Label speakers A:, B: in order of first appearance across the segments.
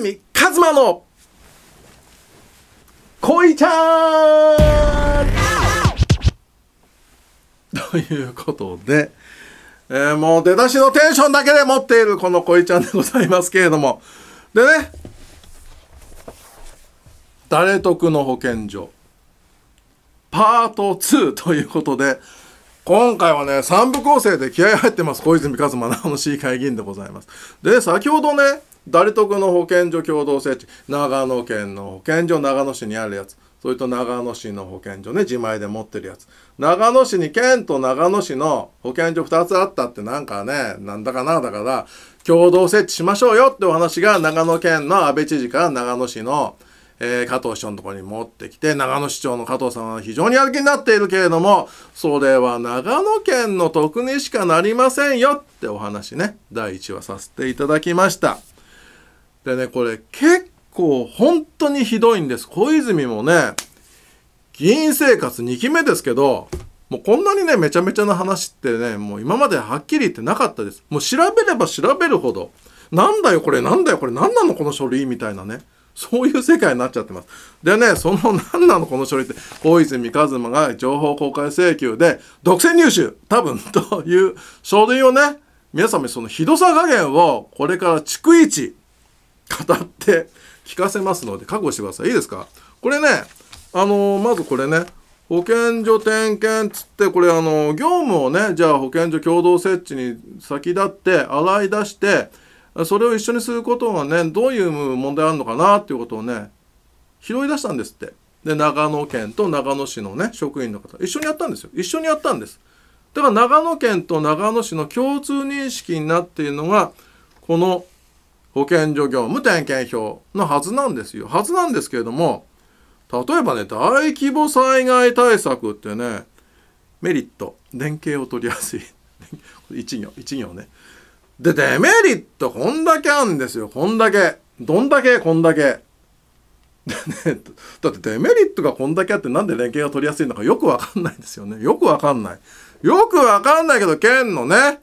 A: 泉一馬の恋ちゃんということで、えー、もう出だしのテンションだけで持っているこの恋ちゃんでございますけれども。でね、誰得の保健所、パート2ということで、今回はね、3部構成で気合入ってます。小泉一馬のあの市議会議員でございます。で、先ほどね、誰得の保健所共同設置長野県の保健所長野市にあるやつそれと長野市の保健所ね自前で持ってるやつ長野市に県と長野市の保健所2つあったってなんかねなんだかなだから共同設置しましょうよってお話が長野県の安倍知事から長野市の、えー、加藤市長のとこに持ってきて長野市長の加藤さんは非常にやる気になっているけれどもそれは長野県の得にしかなりませんよってお話ね第1話させていただきました。でね、これ結構本当にひどいんです。小泉もね、議員生活2期目ですけど、もうこんなにね、めちゃめちゃな話ってね、もう今まではっきり言ってなかったです。もう調べれば調べるほど、なんだよこれ、なんだよこれ、なんなのこの書類みたいなね。そういう世界になっちゃってます。でね、その何なのこの書類って、大泉一馬が情報公開請求で独占入手多分という書類をね、皆様そのひどさ加減をこれから逐一語って聞かせますので覚悟してくださいいいですかこれねあのー、まずこれね保健所点検つってこれあの業務をねじゃあ保健所共同設置に先立って洗い出してそれを一緒にすることがねどういう問題あるのかなっていうことをね拾い出したんですってで長野県と長野市のね職員の方一緒にやったんですよ一緒にやったんですだから長野県と長野市の共通認識になっているのがこの保健所業務点検表のはずなんですよ。はずなんですけれども、例えばね、大規模災害対策ってね、メリット、連携を取りやすい。一行、一行ね。で、デメリット、こんだけあるんですよ。こんだけ。どんだけ、こんだけ。ね、だってデメリットがこんだけあってなんで連携が取りやすいのかよくわかんないですよね。よくわかんない。よくわかんないけど、県のね、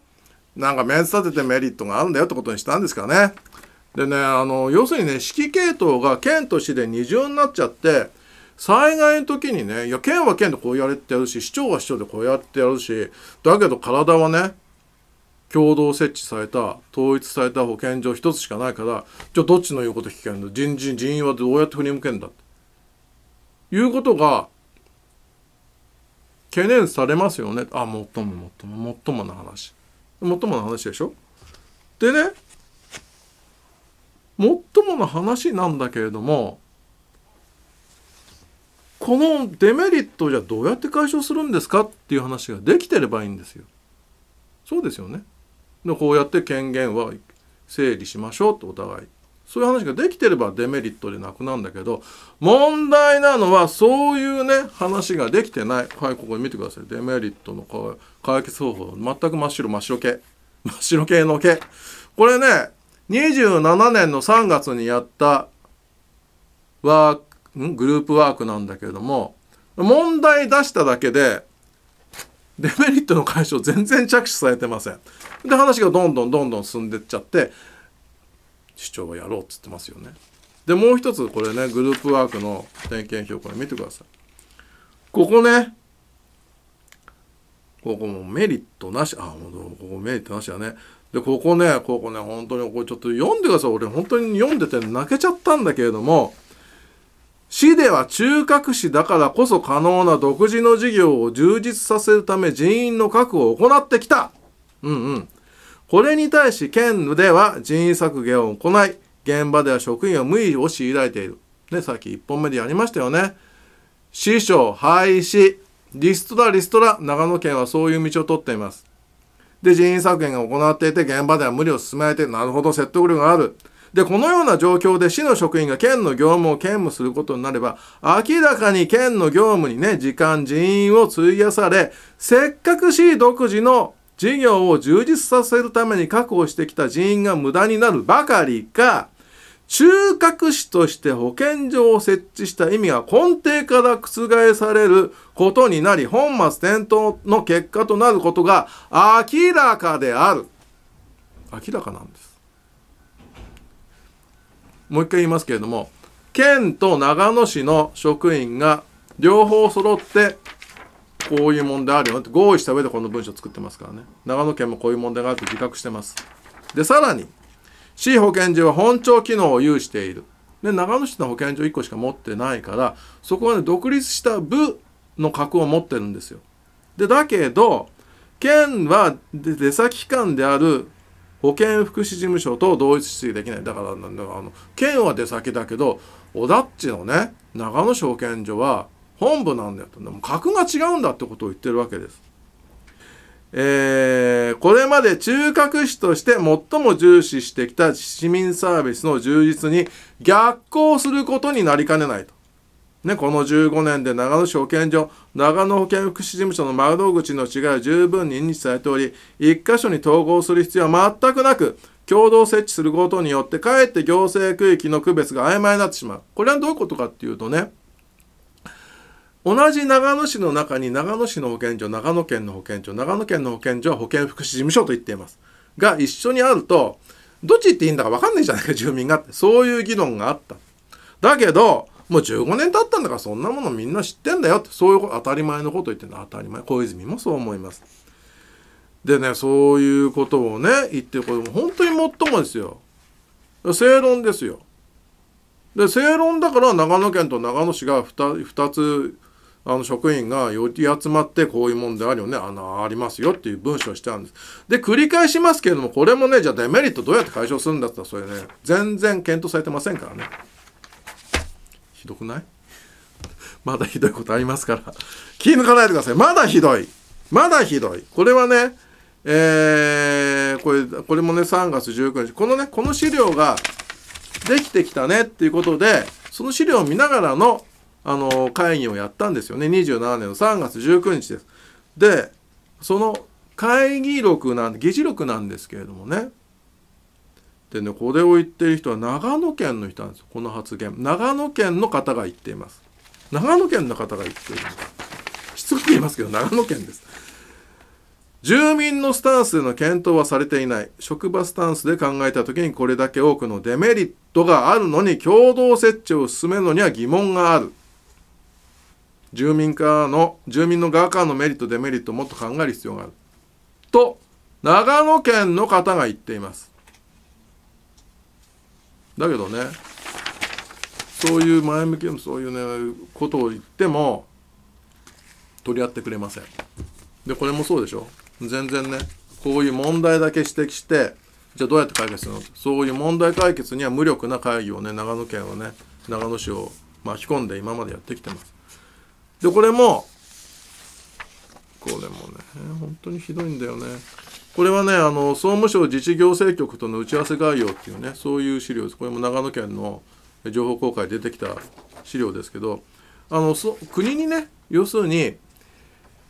A: なんか目立ててメリットがあるんだよってことにしたんですかね。でねあの要するにね指揮系統が県と市で二重になっちゃって災害の時にねいや県は県でこうやれってやるし市長は市長でこうやってやるしだけど体はね共同設置された統一された保健所一つしかないからじゃあどっちの言うこと聞けんの人事人員はどうやって振り向けんだということが懸念されますよねあもっとももっとももっともな話もっともな話でしょでねもっともの話なんだけれどもこのデメリットじゃどうやって解消するんですかっていう話ができてればいいんですよ。そうですよね。でこうやって権限は整理しましょうとお互い。そういう話ができてればデメリットでなくなんだけど、問題なのはそういうね、話ができてない。はい、ここ見てください。デメリットの解決方法。全く真っ白、真っ白系。真っ白系の系。これね、27年の3月にやったワークグループワークなんだけれども問題出しただけでデメリットの解消全然着手されてません。で話がどんどんどんどん進んでっちゃって市長はやろうっつってますよね。でもう一つこれねグループワークの点検表これ見てください。ここねここもメリットなしあもうここメリットなしだねでここねここね本当にこれちょっと読んでください俺本当に読んでて泣けちゃったんだけれども市では中核市だからこそ可能な独自の事業を充実させるため人員の確保を行ってきたうんうんこれに対し県では人員削減を行い現場では職員は無意を強いられているねさっき1本目でやりましたよね師匠廃止リストラリストラ長野県はそういう道を取っていますで、人員削減が行っていて、現場では無理を進められて、なるほど、説得力がある。で、このような状況で市の職員が県の業務を兼務することになれば、明らかに県の業務にね、時間、人員を費やされ、せっかく市独自の事業を充実させるために確保してきた人員が無駄になるばかりか、中核市として保健所を設置した意味が根底から覆されることになり本末転倒の結果となることが明らかである明らかなんですもう一回言いますけれども県と長野市の職員が両方揃ってこういう問題あるよって合意した上でこの文章作ってますからね長野県もこういう問題があると自覚してますでさらに市保健所は本庁機能を有している。で、長野市の保健所1個しか持ってないから、そこはね、独立した部の格を持ってるんですよ。で、だけど、県は出先機関である保健福祉事務所と同一出視できない。だから、あの県は出先だけど、小田っちのね、長野市保健所は本部なんだよと。格が違うんだってことを言ってるわけです。えー、これまで中核市として最も重視してきた市民サービスの充実に逆行することになりかねないと。ね、この15年で長野市保健所、長野保健福祉事務所の窓口の違いは十分に認知されており、一箇所に統合する必要は全くなく、共同設置することによって、かえって行政区域の区別が曖昧になってしまう。これはどういうことかっていうとね、同じ長野市の中に長野市の保健所、長野県の保健所、長野県の保健所は保健福祉事務所と言っています。が一緒にあると、どっち行っていいんだか分かんないじゃないか、住民がって。そういう議論があった。だけど、もう15年経ったんだからそんなものみんな知ってんだよって、そういう当たり前のこと言ってるの当たり前。小泉もそう思います。でね、そういうことをね、言ってることも本当にもっともですよ。正論ですよ。で、正論だから長野県と長野市が 2, 2つあの職員が寄り集まってこういう問題あるよね、あの、ありますよっていう文章をしてあるんです。で、繰り返しますけれども、これもね、じゃあデメリットどうやって解消するんだったら、それね、全然検討されてませんからね。ひどくない まだひどいことありますから気抜かないでください。まだひどい。まだひどい。これはね、えー、これ、これもね、3月19日。このね、この資料ができてきたねっていうことで、その資料を見ながらのあの会議をやったんですよね27年の3月19日です。でその会議録なん議事録なんですけれどもねでねこれを言ってる人は長野県の人なんですよこの発言長野県の方が言っています長野県の方が言っていますしつこく言いますけど長野県です住民のスタンスでの検討はされていない職場スタンスで考えた時にこれだけ多くのデメリットがあるのに共同設置を進めるのには疑問がある住民かの住民の側からのメリットデメリットをもっと考える必要があると長野県の方が言っていますだけどねそういう前向きのそういうねことを言っても取り合ってくれませんでこれもそうでしょ全然ねこういう問題だけ指摘してじゃあどうやって解決するのそういう問題解決には無力な会議をね長野県はね長野市を巻き込んで今までやってきてますで、これも、これもね、本当にひどいんだよね。これはね、あの、総務省自治行政局との打ち合わせ概要っていうね、そういう資料です。これも長野県の情報公開出てきた資料ですけど、あの、そ国にね、要するに、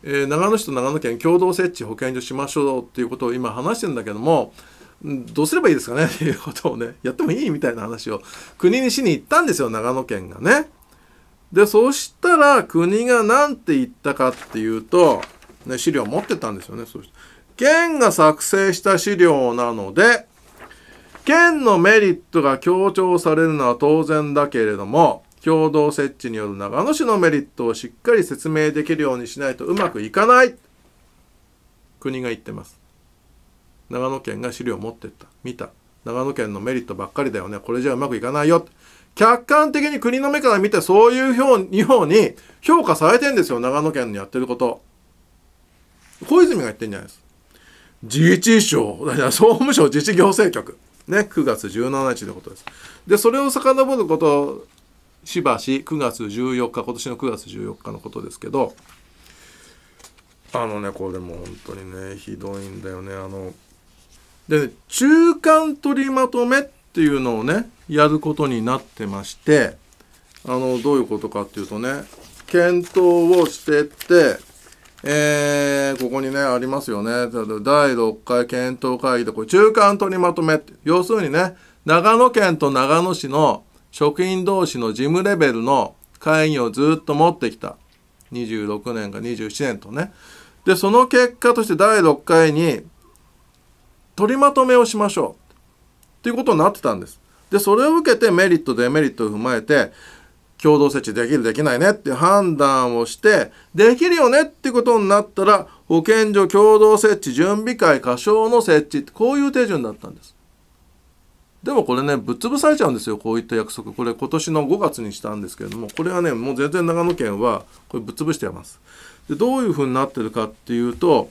A: えー、長野市と長野県共同設置保健所しましょうっていうことを今話してるんだけども、どうすればいいですかねっていうことをね、やってもいいみたいな話を国にしに行ったんですよ、長野県がね。で、そしたら国が何て言ったかっていうと、ね、資料持ってたんですよね。そう県が作成した資料なので、県のメリットが強調されるのは当然だけれども、共同設置による長野市のメリットをしっかり説明できるようにしないとうまくいかない国が言ってます。長野県が資料を持ってった。見た。長野県のメリットばっかりだよね。これじゃうまくいかないよ。客観的に国の目から見てそういうように評価されてんですよ、長野県のやってること。小泉が言ってんじゃないです。自治省、総務省自治行政局。ね、9月17日ということです。で、それを遡ること、しばし9月14日、今年の9月14日のことですけど、あのね、これも本当にね、ひどいんだよね。あの、で、ね、中間取りまとめっていうのをね、やることになってましてあのどういうことかっていうとね検討をしてってえー、ここにね、ありますよね。第6回検討会議で、これ中間取りまとめって。要するにね、長野県と長野市の職員同士の事務レベルの会議をずっと持ってきた。26年か27年とね。で、その結果として第6回に取りまとめをしましょう。っていうことになってたんです。でそれを受けてメリットデメリットを踏まえて共同設置できるできないねって判断をしてできるよねってことになったら保健所共同設置準備会過小の設置ってこういう手順だったんです。でもこれねぶっ潰されちゃうんですよこういった約束これ今年の5月にしたんですけれどもこれはねもう全然長野県はこれぶっ潰してます。でどういうふうになってるかっていうと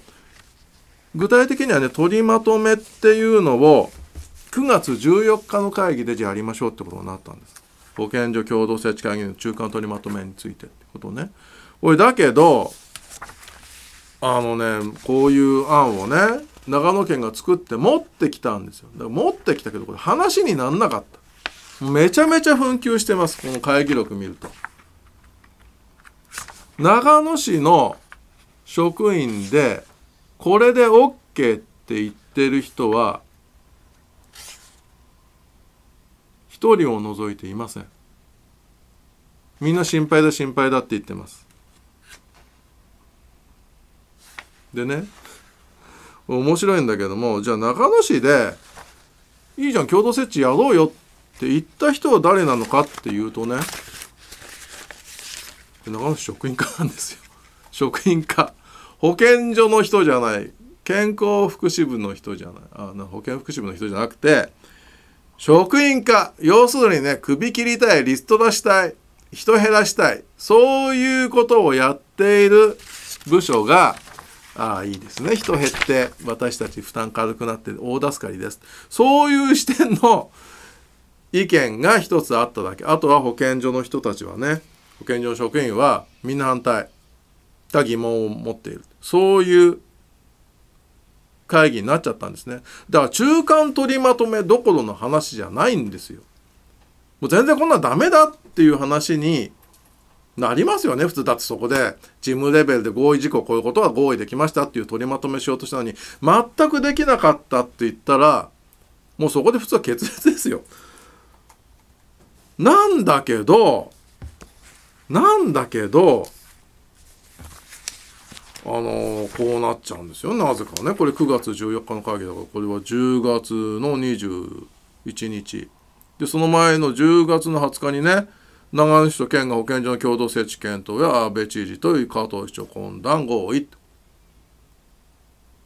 A: 具体的にはね取りまとめっていうのを9月14日の会議でじゃあやりましょうってことになったんです。保健所共同設置会議の中間取りまとめについてってことね。おい、だけど、あのね、こういう案をね、長野県が作って持ってきたんですよ。だから持ってきたけど、これ話になんなかった。めちゃめちゃ紛糾してます。この会議録見ると。長野市の職員で、これで OK って言ってる人は、人を除いていませんみんな心配だ心配だって言ってますでね面白いんだけどもじゃあ中野市でいいじゃん共同設置やろうよって言った人は誰なのかっていうとね中野市職員課なんですよ 職員課保健所の人じゃない健康福祉部の人じゃないあ保健福祉部の人じゃなくて職員化要するにね首切りたいリスト出したい人減らしたいそういうことをやっている部署がああいいですね人減って私たち負担軽くなって大助かりですそういう視点の意見が一つあっただけあとは保健所の人たちはね保健所の職員はみんな反対た疑問を持っているそういう会議になっちゃったんですね。だから中間取りまとめどころの話じゃないんですよ。もう全然こんなんダメだっていう話になりますよね、普通。だってそこで、事務レベルで合意事項、こういうことは合意できましたっていう取りまとめしようとしたのに、全くできなかったって言ったら、もうそこで普通は決裂ですよ。なんだけど、なんだけど、あのこうなっちゃうんですよなぜかねこれ9月14日の会議だからこれは10月の21日でその前の10月の20日にね長野市と県が保健所の共同設置検討や安倍知事と加藤市長懇談合意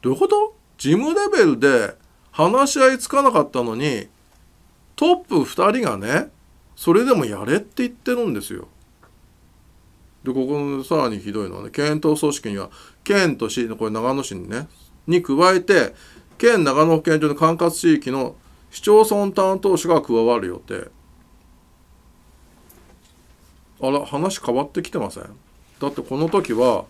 A: どういうこと事務レベルで話し合いつかなかったのにトップ2人がねそれでもやれって言ってるんですよ。でここのさらにひどいのはね県討組織には県と市のこれ長野市にねに加えて県長野保健所の管轄地域の市町村担当者が加わる予定あら話変わってきてませんだってこの時は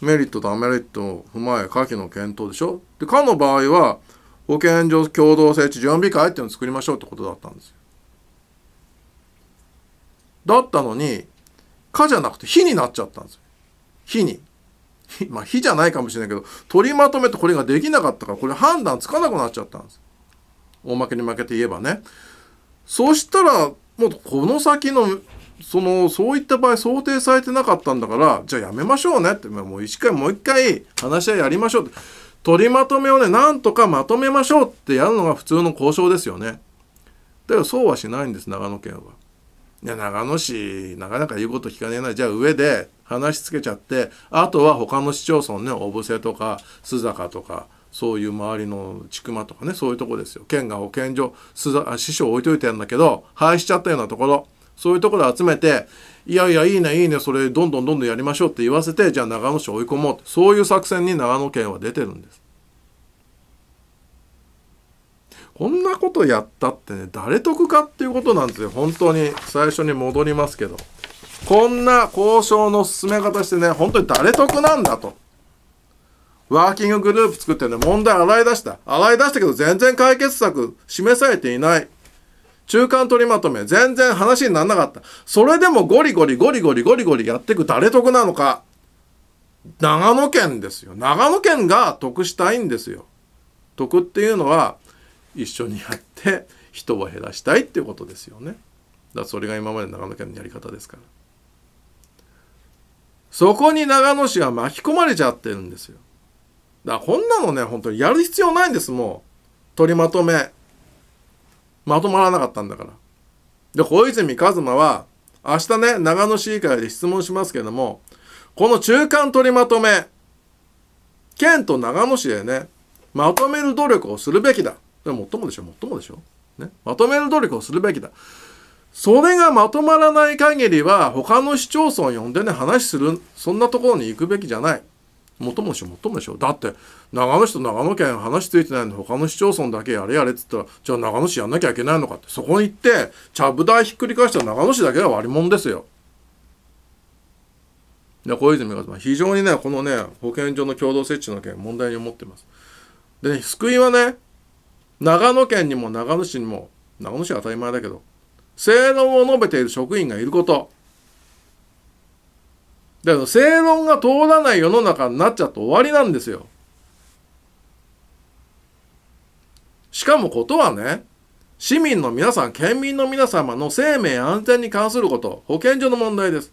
A: メリットとアメリットを踏まえ下記の検討でしょでかの場合は保健所共同設置準備会っていうのを作りましょうってことだったんですよだったのに火じゃなくて火になっちゃったんですよ。火に。まあ火じゃないかもしれないけど、取りまとめてこれができなかったから、これ判断つかなくなっちゃったんです。大負けに負けて言えばね。そしたら、もうこの先の、その、そういった場合想定されてなかったんだから、じゃあやめましょうねって、もう一回、もう一回話し合いやりましょうって。取りまとめをね、なんとかまとめましょうってやるのが普通の交渉ですよね。だけどそうはしないんです、長野県は。や長野市なかなか言うこと聞かねえなじゃあ上で話しつけちゃってあとは他の市町村ね小布施とか須坂とかそういう周りの千曲とかねそういうとこですよ県が保健所師匠置いといてんだけど廃しちゃったようなところそういうところ集めていやいやいいねいいねそれどんどんどんどんやりましょうって言わせてじゃあ長野市追い込もうそういう作戦に長野県は出てるんです。こんなことやったってね、誰得かっていうことなんですよ。本当に。最初に戻りますけど。こんな交渉の進め方してね、本当に誰得なんだと。ワーキンググループ作ってね、問題洗い出した。洗い出したけど全然解決策示されていない。中間取りまとめ、全然話にならなかった。それでもゴリゴリゴリゴリゴリゴリやっていく誰得なのか。長野県ですよ。長野県が得したいんですよ。得っていうのは、一緒にやって人を減らしたいっていうことですよね。だそれが今まで長野県のやり方ですから。そこに長野市が巻き込まれちゃってるんですよ。だからこんなのね、本当にやる必要ないんです、もう。取りまとめ。まとまらなかったんだから。で、小泉一馬は、明日ね、長野市議会で質問しますけども、この中間取りまとめ、県と長野市でね、まとめる努力をするべきだ。もっともでしょ、もっともでしょ。ね。まとめる努力をするべきだ。それがまとまらない限りは、他の市町村を呼んでね、話する、そんなところに行くべきじゃない。もっともでしょ、もっともでしょ。だって、長野市と長野県話ついてないのに、他の市町村だけやれやれっつったら、じゃあ長野市やんなきゃいけないのかって、そこに行って、ちゃぶ台ひっくり返した長野市だけが悪者ですよ。で、小泉が、非常にね、このね、保健所の共同設置の件、問題に思ってます。で、ね、救いはね、長野県にも長野市にも、長野市は当たり前だけど、正論を述べている職員がいること。だけど、正論が通らない世の中になっちゃって終わりなんですよ。しかもことはね、市民の皆さん、県民の皆様の生命安全に関すること、保健所の問題です。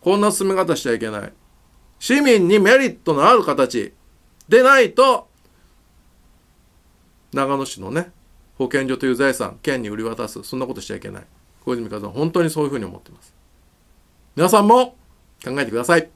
A: こんな進め方しちゃいけない。市民にメリットのある形でないと長野市のね保健所という財産県に売り渡すそんなことしちゃいけない小泉和夫は本当にそういうふうに思ってます皆さんも考えてください